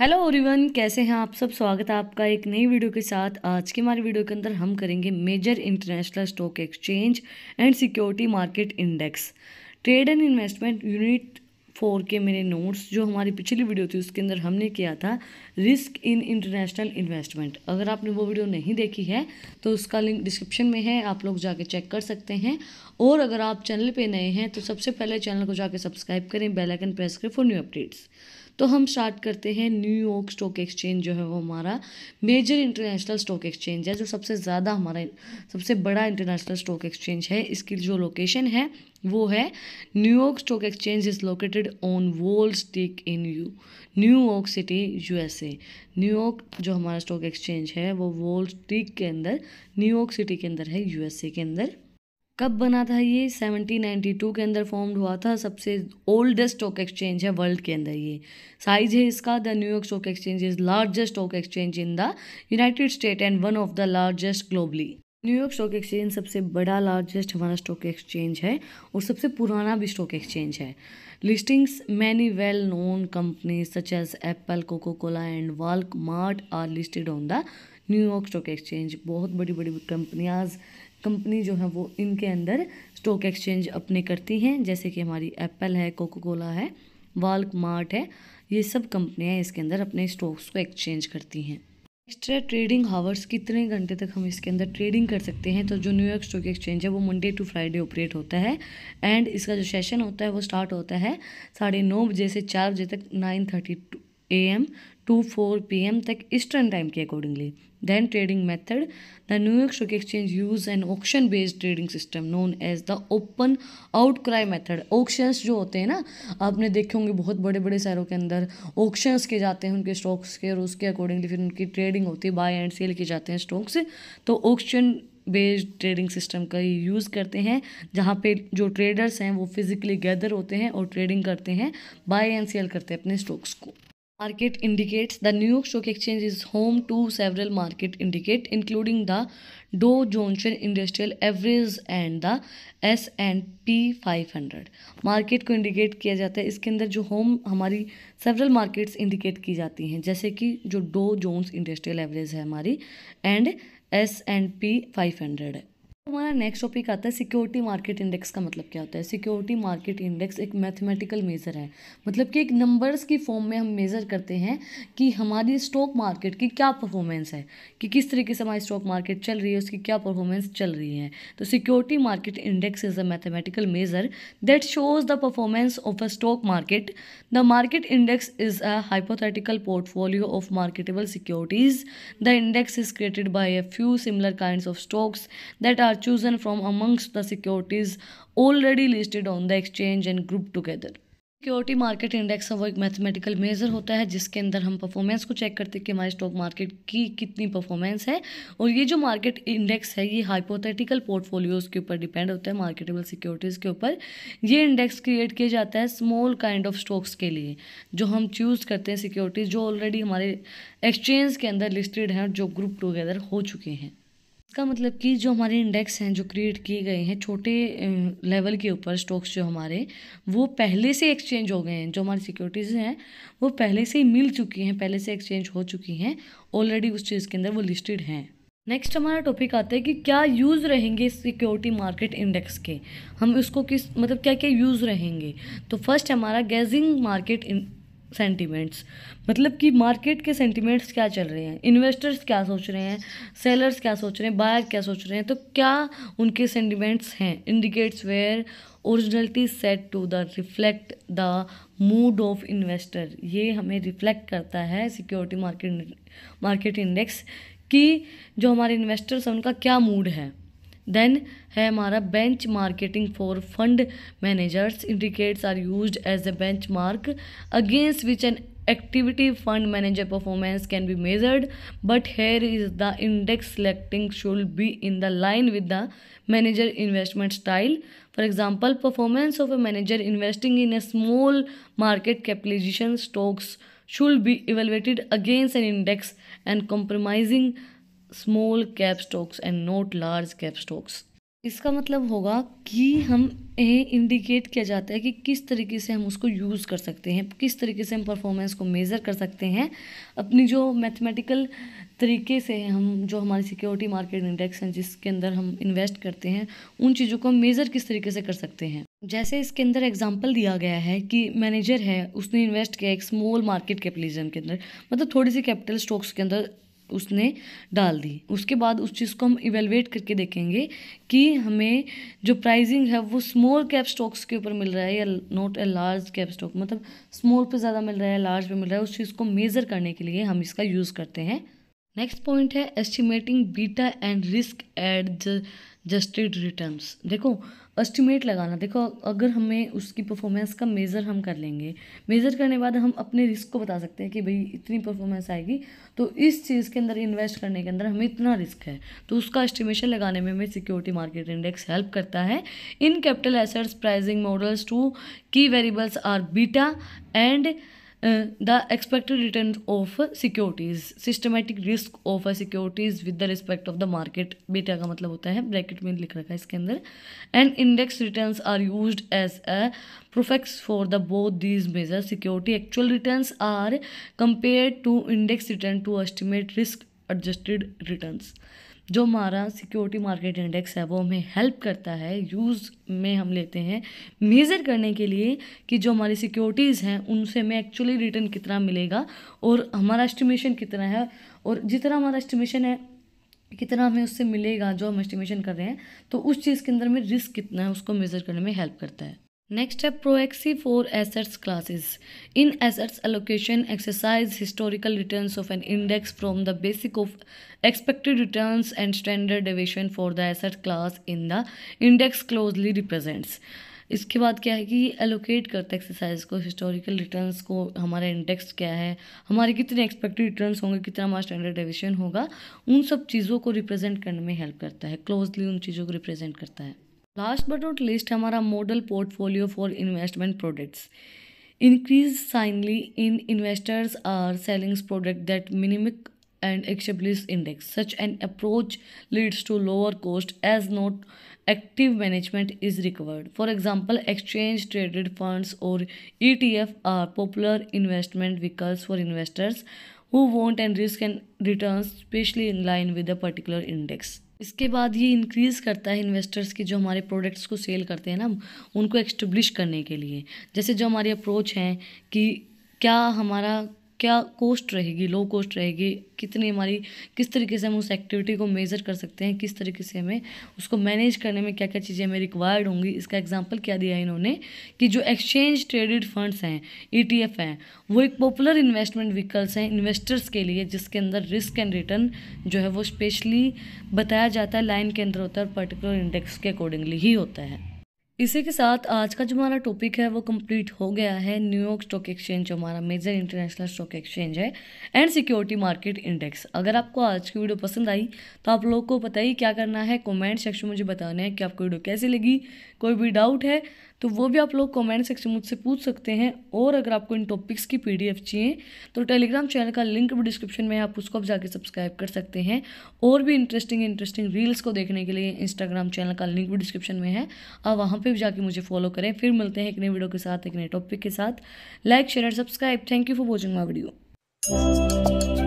Hello ओरिवन कैसे हैं आप सब स्वागत है आपका एक नई वीडियो के साथ आज की हमारी वीडियो के अंदर हम करेंगे major international stock exchange and security market index trade and investment unit four के मेरे नोट्स जो हमारी पिछली वीडियो थी उसके अंदर हमने किया था रिस्क इन इंटरनेशनल इन्वेस्टमेंट अगर आपने वो वीडियो नहीं देखी है तो उसका लिंक डिस्क्रिप्शन में है आप लोग जाके चेक कर सकते हैं और अगर आप चैनल पे नए हैं तो सबसे पहले चैनल को जाके सब्सक्राइब करें बेलाइकन प्रेस करें फॉर न्यू अपडेट्स तो हम स्टार्ट करते हैं न्यूयॉर्क स्टॉक एक्सचेंज जो है वो हमारा मेजर इंटरनेशनल स्टॉक एक्सचेंज है जो सबसे ज़्यादा हमारा सबसे बड़ा इंटरनेशनल स्टॉक एक्सचेंज है इसकी जो लोकेशन है वो है New York stock exchange is located on wall street in यू न्यूयॉर्क सिटी यूएसए न्यूयॉर्क जो हमारा स्टॉक एक्सचेंज है वो वॉल स्टिक के अंदर न्यूयॉर्क सिटी के अंदर है यूएसए के अंदर कब बना था ये 1792 के अंदर फॉर्म्ड हुआ था सबसे ओल्डेस्ट स्टॉक एक्सचेंज है वर्ल्ड के अंदर ये साइज है इसका the New York stock exchange is largest stock exchange in the united state and one of the largest globally New York stock exchange सबसे बड़ा लार्जेस्ट हमारा स्टॉक एक्सचेंज है और सबसे पुराना भी स्टॉक एक्सचेंज है listings many well known company such as Apple Coca Cola and Walmart are listed on the New York stock exchange बहुत बड़ी बड़ी कंपनियाज़ कंपनी जो है वो इनके अंदर स्टॉक एक्सचेंज अपने करती हैं जैसे कि हमारी एप्पल है कोको कोला है वाल्क मार्ट है ये सब कंपनियाँ इसके अंदर अपने स्टॉक्स को एक्सचेंज करती हैं एक्स्ट्रा ट्रेडिंग हावर्स कितने घंटे तक हम इसके अंदर ट्रेडिंग कर सकते हैं तो जो न्यूयॉर्क स्टॉक एक्सचेंज है वो मंडे टू फ्राइडे ऑपरेट होता है एंड इसका जो सेशन होता है वो स्टार्ट होता है साढ़े नौ बजे से चार बजे तक nine thirty A M to four P M तक ईस्टर्न टाइम के accordingly Then trading method. The New York Stock Exchange use an auction-based trading system known as the open outcry method. Auctions jo hote हैं na aapne dekhe honge bahut bade bade शहरों ke andar auctions ke जाते hain unke stocks ke aur uske accordingly fir unki trading hoti buy and sell ki किए hain stocks stocks तो auction based trading system का ही use करते हैं जहाँ पे जो ट्रेडर्स हैं वो फिज़िकली गैदर होते हैं और ट्रेडिंग करते हैं बाय एंड सेल करते हैं अपने स्टॉक्स को market indicates the New York stock exchange is home to several market indicate including the Dow Jones industrial average and the S and P five hundred market को indicate किया जाता है इसके अंदर जो होम हमारी सेवरल मार्केट्स इंडिकेट की जाती हैं जैसे कि जो डो जोन्स इंडस्ट्रियल एवरेज है हमारी and S and P five hundred है हमारा नेक्स्ट टॉपिक आता है सिक्योरिटी मार्केट इंडेक्स का मतलब क्या होता है सिक्योरिटी मार्केट इंडेक्स एक मैथमेटिकल मेज़र है मतलब कि एक नंबर्स की फॉर्म में हम मेज़र करते हैं कि हमारी स्टॉक मार्केट की क्या परफॉर्मेंस है कि किस तरीके से हमारी स्टॉक मार्केट चल रही है उसकी क्या परफॉर्मेंस चल रही है तो security market index is a mathematical measure that shows the performance of a stock market the market index is a hypothetical portfolio of marketable securities the index is created by a few similar kind of stocks that are chosen from amongst the securities already listed on the exchange and grouped together. Security market index है वो एक mathematical measure होता है जिसके अंदर हम performance को check करते हैं कि हमारे स्टॉक मार्केट की कितनी परफॉर्मेंस है और ये जो मार्केट इंडेक्स है ये हाइपोथेटिकल पोर्टफोलियोज़ के ऊपर डिपेंड होता है मार्केटेबल सिक्योरिटीज़ के ऊपर ये इंडेक्स क्रिएट किया जाता है स्मॉल काइंड ऑफ स्टॉक्स के लिए जो हम चूज़ करते हैं सिक्योरिटीज़ जो ऑलरेडी हमारे एक्सचेंज के अंदर लिस्टेड हैं और जो ग्रुप टुगेदर हो चुके हैं इसका मतलब कि जो हमारे इंडेक्स हैं जो क्रिएट किए गए हैं छोटे लेवल के ऊपर स्टॉक्स जो हमारे वो पहले से एक्सचेंज हो गए हैं जो हमारी सिक्योरिटीज़ हैं वो पहले से ही मिल चुकी हैं पहले से एक्सचेंज हो चुकी हैं ऑलरेडी उस चीज़ के अंदर वो लिस्टेड हैं नेक्स्ट हमारा टॉपिक आता है कि क्या यूज़ रहेंगे सिक्योरिटी मार्केट इंडेक्स के हम उसको किस मतलब क्या क्या यूज़ रहेंगे तो फर्स्ट हमारा गैजिंग मार्केट सेंटीमेंट्स मतलब कि मार्केट के सेंटीमेंट्स क्या चल रहे हैं इन्वेस्टर्स क्या सोच रहे हैं सेलर्स क्या सोच रहे हैं बायर क्या सोच रहे हैं तो क्या उनके सेंटीमेंट्स हैं indicates where originality set to the reflect the mood of investor ये हमें रिफ्लेक्ट करता है सिक्योरिटी मार्केट मार्केट इंडेक्स कि जो हमारे इन्वेस्टर्स हैं उनका क्या मूड है Then है हमारा bench marketing for fund managers indicates are use as a benchmark against which an activity fund manager performance can be measured but here is the index selecting should be in the line with the manager investment style for example performance of a manager investing in a small market capitalization stocks should be evaluated against an index and compromising small cap stocks and not large cap stocks इसका मतलब होगा कि हम ये indicate किया जाता है कि किस तरीके से हम उसको यूज़ कर सकते हैं किस तरीके से हम परफॉर्मेंस को मेज़र कर सकते हैं अपनी जो मैथमेटिकल तरीके से हम जो हमारी सिक्योरिटी मार्केट इंडेक्स हैं जिसके अंदर हम इन्वेस्ट करते हैं उन चीज़ों को मेज़र किस तरीके से कर सकते हैं जैसे इसके अंदर एग्जाम्पल दिया गया है कि मैनेजर है उसने इन्वेस्ट किया एक स्मॉल मार्केट कैपिटलिज्म के अंदर मतलब थोड़ी सी कैपिटल स्टॉक्स के अंदर उसने डाल दी उसके बाद उस चीज़ को हम इवेलुएट करके देखेंगे कि हमें जो प्राइजिंग है वो स्मॉल कैप स्टॉक्स के ऊपर मिल रहा है या not a large cap stock मतलब स्मॉल पे ज़्यादा मिल रहा है लार्ज पे मिल रहा है उस चीज़ को मेज़र करने के लिए हम इसका यूज़ करते हैं नेक्स्ट पॉइंट है estimating beta and risk at adjusted returns देखो एस्टिमेट लगाना देखो अगर हमें उसकी परफॉर्मेंस का मेज़र हम कर लेंगे मेज़र करने के बाद हम अपने रिस्क को बता सकते हैं कि भाई इतनी परफॉर्मेंस आएगी तो इस चीज़ के अंदर इन्वेस्ट करने के अंदर हमें इतना रिस्क है तो उसका एस्टिमेशन लगाने में हमें सिक्योरिटी मार्केट इंडेक्स हेल्प करता है in capital assets pricing models two key variables are beta and the expected return of securities systematic risk of a securities with the respect of the market beta का मतलब होता है bracket में लिख रखा है इसके अंदर and index return are use as a proxy for the both these major security actual return are compare to index return to estimate risk adjusted return जो हमारा सिक्योरिटी मार्केट इंडेक्स है वो हमें हेल्प करता है यूज़ में हम लेते हैं मेज़र करने के लिए कि जो हमारी सिक्योरिटीज़ हैं उनसे हमें एक्चुअली रिटर्न कितना मिलेगा और हमारा एस्टिमेशन कितना है और जितना हमारा एस्टिमेशन है कितना हमें उससे मिलेगा जो हम एस्टिमेशन कर रहे हैं तो उस चीज़ के अंदर में रिस्क कितना है उसको मेज़र करने में हेल्प करता है नेक्स्ट है proxy for assets classes in assets allocation exercise historical returns of an index from the basic of expected returns and standard deviation for the asset class in the index closely represents इसके बाद क्या है कि allocate करता है exercise को historical returns को हमारा इंडेक्स क्या है हमारे कितने एक्सपेक्टेड रिटर्न्स होंगे कितना हमारा स्टैंडर्ड डिवेशन होगा उन सब चीज़ों को रिप्रेजेंट करने में हेल्प करता है क्लोजली उन चीज़ों को रिप्रेजेंट करता है Last but not least हमारा model portfolio for investment products. increase signly in investors are selling product that mimic and establish index such an approach leads to lower cost as not active management is required for example exchange traded funds or etf are popular investment vehicles for investors who want and risk and returns especially in line with a particular index इसके बाद ये increase करता है investors की जो हमारे products को cell करते हैं ना उनको एक्स्टब्लिश करने के लिए जैसे जो हमारी अप्रोच है कि क्या हमारा क्या कॉस्ट रहेगी लो कॉस्ट रहेगी कितनी हमारी किस तरीके से हम उस एक्टिविटी को मेज़र कर सकते हैं किस तरीके से हमें उसको मैनेज करने में क्या क्या चीज़ें हमें रिक्वायर्ड होंगी इसका एग्जाम्पल क्या दिया है इन्होंने कि जो एक्सचेंज ट्रेडेड फंड्स हैं ई e हैं वो एक पॉपुलर इन्वेस्टमेंट व्हीकल्स हैं इन्वेस्टर्स के लिए जिसके अंदर रिस्क एंड रिटर्न जो है वो स्पेशली बताया जाता है लाइन के अंदर होता है और पर्टिकुलर इंडेक्स के अकॉर्डिंगली ही होता है इसी के साथ आज का जो हमारा टॉपिक है वो कंप्लीट हो गया है न्यूयॉर्क स्टॉक एक्सचेंज जो हमारा मेजर इंटरनेशनल स्टॉक एक्सचेंज है एंड सिक्योरिटी मार्केट इंडेक्स अगर आपको आज की वीडियो पसंद आई तो आप लोग को पता ही क्या करना है कमेंट सेक्शन में मुझे बताना है कि आपको वीडियो कैसी लगी कोई भी डाउट है तो वो भी आप लोग कमेंट सेक्शन मुझसे पूछ सकते हैं और अगर आपको इन टॉपिक्स की पीडीएफ चाहिए तो टेलीग्राम चैनल का लिंक भी डिस्क्रिप्शन में है आप उसको आप जाके सब्सक्राइब कर सकते हैं और भी इंटरेस्टिंग इंटरेस्टिंग रील्स को देखने के लिए इंस्टाग्राम चैनल का लिंक भी डिस्क्रिप्शन में है आप वहाँ पर भी जाके मुझे फॉलो करें फिर मिलते हैं एक नए वीडियो के साथ एक नए टॉपिक के साथ like share subscribe thank you for watching my video